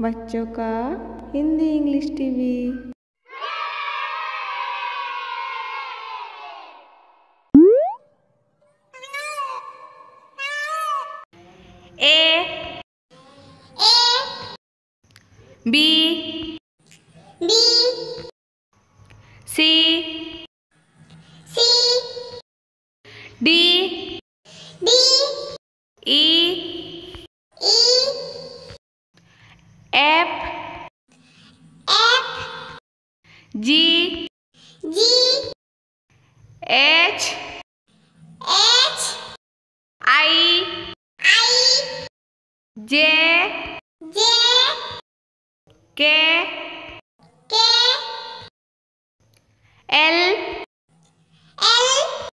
बच्चों का Hindi English TV A, A B G G H H I I J J K K L L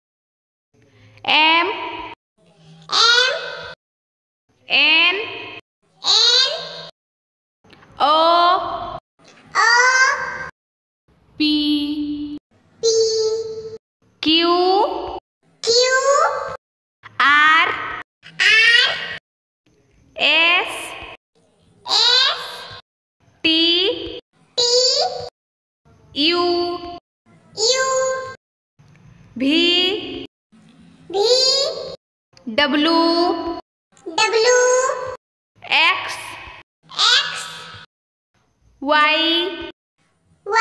M M N N S S T T U U V V W W X X Y Y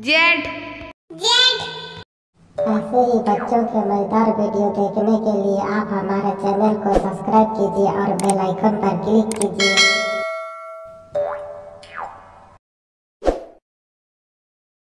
Z Z ऐसे ही बच्चों के मजेदार video देखने के लिए आप हमारे channel को सब्सक्राइब कीजिए और बेल आइकन पर क्लिक कीजिए